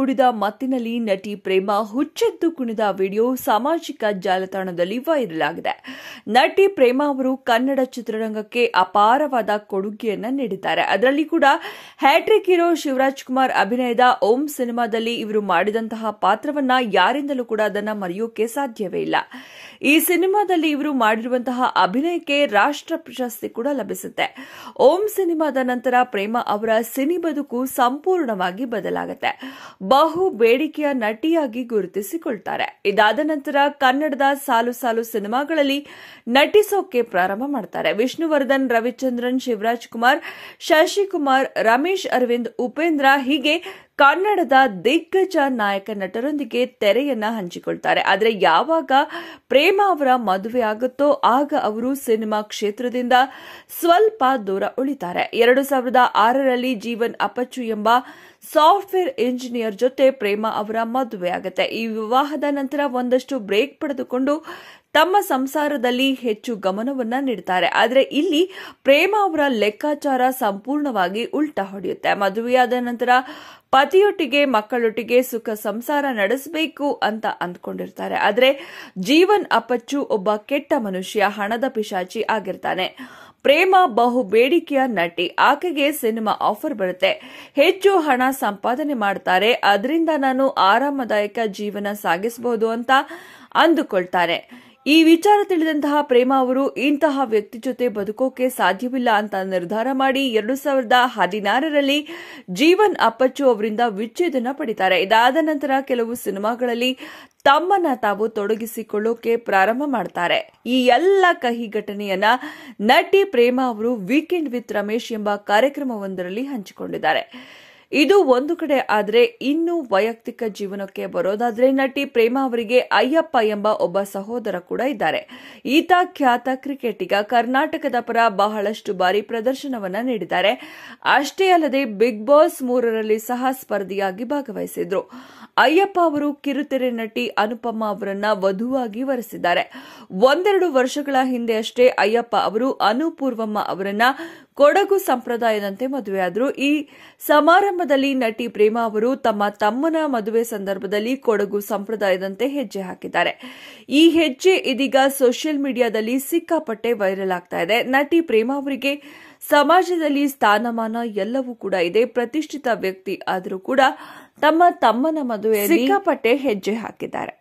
ಕುಡಿದ ಮತ್ತಿನಲ್ಲಿ ನಟಿ ಪ್ರೇಮ ಹುಚ್ಚೆದ್ದು ಕುಣಿದ ವಿಡಿಯೋ ಸಾಮಾಜಿಕ ಜಾಲತಾಣದಲ್ಲಿ ವೈರಲ್ ಆಗಿದೆ ನಟಿ ಪ್ರೇಮ ಅವರು ಕನ್ನಡ ಚಿತ್ರರಂಗಕ್ಕೆ ಅಪಾರವಾದ ಕೊಡುಗೆಯನ್ನ ನೀಡಿದ್ದಾರೆ ಅದರಲ್ಲಿ ಕೂಡ ಹ್ಯಾಟ್ರಿಕ್ ಹೀರೋ ಶಿವರಾಜ್ ಕುಮಾರ್ ಅಭಿನಯದ ಓಂ ಸಿನಿಮಾದಲ್ಲಿ ಇವರು ಮಾಡಿದಂತಹ ಪಾತ್ರವನ್ನ ಯಾರಿಂದಲೂ ಕೂಡ ಅದನ್ನ ಮರೆಯೋಕೆ ಸಾಧ್ಯವೇ ಇಲ್ಲ ಈ ಸಿನಿಮಾದಲ್ಲಿ ಇವರು ಮಾಡಿರುವಂತಹ ಅಭಿನಯಕ್ಕೆ ರಾಷ್ಟ್ರ ಪ್ರಶಸ್ತಿ ಕೂಡ ಲಭಿಸುತ್ತೆ ಓಂ ಸಿನಿಮಾದ ನಂತರ ಪ್ರೇಮ ಅವರ ಸಿನಿ ಬದುಕು ಸಂಪೂರ್ಣವಾಗಿ ಬದಲಾಗುತ್ತೆ ಬಹು ಬೇಡಿಕೆಯ ನಟಿಯಾಗಿ ಗುರುತಿಸಿಕೊಳ್ತಾರೆ ಇದಾದ ನಂತರ ಕನ್ನಡದ ಸಾಲು ಸಾಲು ಸಿನಿಮಾಗಳಲ್ಲಿ ನಟಿಸೋಕೆ ಪ್ರಾರಂಭ ಮಾಡ್ತಾರೆ ವಿಷ್ಣುವರ್ಧನ್ ರವಿಚಂದ್ರನ್ ಶಿವರಾಜ್ ಕುಮಾರ್ ಶಶಿಕುಮಾರ್ ರಮೇಶ್ ಅರವಿಂದ್ ಉಪೇಂದ್ರ ಹೀಗೆ ಕನ್ನಡದ ದಿಗ್ಗಜ ನಾಯಕ ನಟರೊಂದಿಗೆ ತೆರೆಯನ್ನ ಹಂಚಿಕೊಳ್ತಾರೆ ಆದರೆ ಯಾವಾಗ ಪ್ರೇಮ ಅವರ ಮದುವೆ ಆಗುತ್ತೋ ಆಗ ಅವರು ಸಿನಿಮಾ ಕ್ಷೇತ್ರದಿಂದ ಸ್ವಲ್ಪ ದೂರ ಉಳಿತಾರೆ ಎರಡು ಸಾವಿರದ ಆರರಲ್ಲಿ ಜೀವನ್ ಅಪಚು ಎಂಬ ಸಾಫ್ಟ್ವೇರ್ ಇಂಜಿನಿಯರ್ ಜೊತೆ ಪ್ರೇಮ ಅವರ ಮದುವೆ ಆಗುತ್ತೆ ಈ ವಿವಾಹದ ನಂತರ ಒಂದಷ್ಟು ಬ್ರೇಕ್ ಪಡೆದುಕೊಂಡು ತಮ್ಮ ಸಂಸಾರದಲ್ಲಿ ಹೆಚ್ಚು ಗಮನವನ್ನ ನೀಡುತ್ತಾರೆ ಆದರೆ ಇಲ್ಲಿ ಪ್ರೇಮ ಅವರ ಲೆಕ್ಕಾಚಾರ ಸಂಪೂರ್ಣವಾಗಿ ಉಲ್ಟಾ ಹೊಡೆಯುತ್ತೆ ಮದುವೆಯಾದ ನಂತರ ಪತಿಯೊಟ್ಟಿಗೆ ಮಕ್ಕಳೊಟ್ಟಿಗೆ ಸುಖ ಸಂಸಾರ ನಡೆಸಬೇಕು ಅಂತ ಅಂದ್ಕೊಂಡಿರ್ತಾರೆ ಆದರೆ ಜೀವನ್ ಅಪ್ಪಚ್ಚು ಒಬ್ಬ ಕೆಟ್ಟ ಮನುಷ್ಯ ಹಣದ ಪಿಶಾಚಿ ಆಗಿರ್ತಾನೆ ಪ್ರೇಮ ಬಹು ಬೇಡಿಕೆಯ ನಟಿ ಆಕೆಗೆ ಸಿನಿಮಾ ಆಫರ್ ಬರುತ್ತೆ ಹೆಚ್ಚು ಹಣ ಸಂಪಾದನೆ ಮಾಡ್ತಾರೆ ಅದರಿಂದ ನಾನು ಆರಾಮದಾಯಕ ಜೀವನ ಸಾಗಿಸಬಹುದು ಅಂತ ಅಂದುಕೊಳ್ತಾರೆ ಈ ವಿಚಾರ ತಿಳಿದಂತಹ ಪ್ರೇಮ ಅವರು ಇಂತಹ ವ್ಯಕ್ತಿ ಜೊತೆ ಬದುಕೋಕೆ ಸಾಧ್ಯವಿಲ್ಲ ಅಂತ ನಿರ್ಧಾರ ಮಾಡಿ ಎರಡು ಸಾವಿರದ ಹದಿನಾರರಲ್ಲಿ ಜೀವನ್ ಅಪ್ಪಚ್ಚು ಅವರಿಂದ ವಿಚ್ಛೇದನ ಪಡಿತಾರೆ ಇದಾದ ನಂತರ ಕೆಲವು ಸಿನಿಮಾಗಳಲ್ಲಿ ತಮ್ಮನ್ನ ತಾವು ತೊಡಗಿಸಿಕೊಳ್ಳೋಕೆ ಪ್ರಾರಂಭ ಮಾಡ್ತಾರೆ ಈ ಎಲ್ಲ ಕಹಿ ಘಟನೆಯನ್ನ ನಟಿ ಪ್ರೇಮ ಅವರು ವೀಕೆಂಡ್ ವಿತ್ ರಮೇಶ್ ಎಂಬ ಕಾರ್ಯಕ್ರಮವೊಂದರಲ್ಲಿ ಹಂಚಿಕೊಂಡಿದ್ದಾರೆ ಇದು ಒಂದು ಕಡೆ ಆದರೆ ಇನ್ನು ವೈಯಕ್ತಿಕ ಜೀವನಕ್ಕೆ ಬರೋದಾದ್ರೆ ನಟಿ ಪ್ರೇಮಾ ಅವರಿಗೆ ಅಯ್ಯಪ್ಪ ಎಂಬ ಒಬ್ಬ ಸಹೋದರ ಕೂಡ ಇದ್ದಾರೆ ಈತ ಖ್ಯಾತ ಕ್ರಿಕೆಟಿಗ ಕರ್ನಾಟಕದ ಪರ ಬಹಳಷ್ಟು ಬಾರಿ ಪ್ರದರ್ಶನವನ್ನ ನೀಡಿದ್ದಾರೆ ಅಷ್ಟೇ ಅಲ್ಲದೆ ಬಿಗ್ ಬಾಸ್ ಮೂರರಲ್ಲಿ ಸಹ ಸ್ಪರ್ಧಿಯಾಗಿ ಭಾಗವಹಿಸಿದ್ರು ಅಯ್ಯಪ್ಪ ಅವರು ಕಿರುತೆರೆ ನಟಿ ಅನುಪಮ ಅವರನ್ನ ವಧುವಾಗಿ ವರೆಸಿದ್ದಾರೆ ಒಂದೆರಡು ವರ್ಷಗಳ ಹಿಂದೆ ಅಷ್ಟೇ ಅಯ್ಯಪ್ಪ ಅವರು ಅನುಪೂರ್ವಮ್ಮ ಅವರನ್ನ ಕೊಡಗು ಸಂಪ್ರದಾಯದಂತೆ ಮದುವೆಯಾದರು ಈ ಸಮಾರಂಭದಲ್ಲಿ ನಟಿ ಪ್ರೇಮಾ ಅವರು ತಮ್ಮ ತಮ್ಮನ ಮದುವೆ ಸಂದರ್ಭದಲ್ಲಿ ಕೊಡಗು ಸಂಪ್ರದಾಯದಂತೆ ಹೆಜ್ಜೆ ಹಾಕಿದ್ದಾರೆ ಈ ಹೆಜ್ಜೆ ಇದೀಗ ಸೋಷಿಯಲ್ ಮೀಡಿಯಾದಲ್ಲಿ ಸಿಕ್ಕಾಪಟ್ಟೆ ವೈರಲ್ ಆಗ್ತಾ ಇದೆ ನಟಿ ಪ್ರೇಮಾ ಅವರಿಗೆ ಸಮಾಜದಲ್ಲಿ ಸ್ಥಾನಮಾನ ಎಲ್ಲವೂ ಕೂಡ ಇದೆ ಪ್ರತಿಷ್ಠಿತ ವ್ಯಕ್ತಿ ಆದರೂ ಕೂಡ ತಮ್ಮ ತಮ್ಮನ ಮದುವೆ ಸಿಕ್ಕಾಪಟ್ಟೆ ಹೆಜ್ಜೆ ಹಾಕಿದ್ದಾರೆ